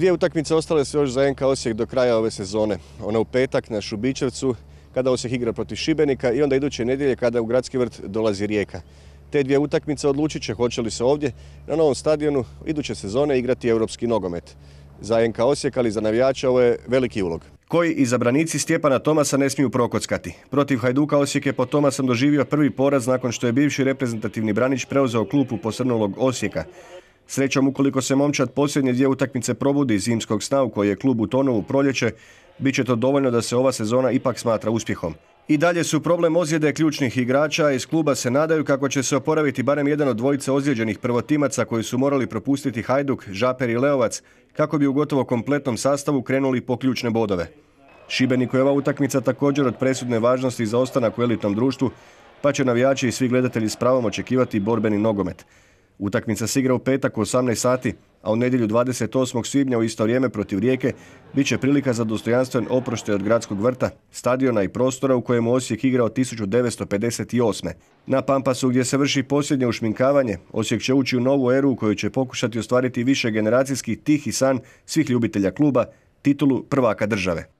Dvije utakmice ostale su još za NK Osijek do kraja ove sezone. Ona u petak na Šubićevcu, kada Osijek igra protiv Šibenika i onda iduće nedjelje kada u Gradski vrt dolazi Rijeka. Te dvije utakmice odlučit će hoće li se ovdje na novom stadionu iduće sezone igrati europski nogomet. Za NK Osijek, ali za navijača ovo je veliki ulog. Koji izabranici Stjepana Tomasa ne smiju prokockati. Protiv Hajduka Osijek je po Tomasom doživio prvi poraz nakon što je bivši reprezentativni branić preuzeo klupu posrnulog Osijeka. Srećom, ukoliko se momčad posljednje dvije utakmice probudi zimskog sna u koji je klub utonuo u proljeće, bit će to dovoljno da se ova sezona ipak smatra uspjehom. I dalje su problem ozljede ključnih igrača, iz kluba se nadaju kako će se oporaviti barem jedan od dvojice ozlijeđenih prvotimaca koji su morali propustiti Hajduk, Žaper i Leovac, kako bi u gotovo kompletnom sastavu krenuli po ključne bodove. Šibeniku je ova utakmica također od presudne važnosti za ostanak u elitnom društvu, pa će navijači i svi gledatelji s pravom očekivati borbeni nogomet. Utakmica se igra u petak u 18 sati, a u nedjelju 28. svibnja u isto vrijeme protiv Rijeke bit će prilika za dostojanstven oproštaj od gradskog vrta, stadiona i prostora u kojem Osijek igra od 1958. Na Pampasu gdje se vrši posljednje ušminkavanje, Osijek će ući u novu eru u kojoj će pokušati ostvariti više generacijski tihi san svih ljubitelja kluba, titulu prvaka države.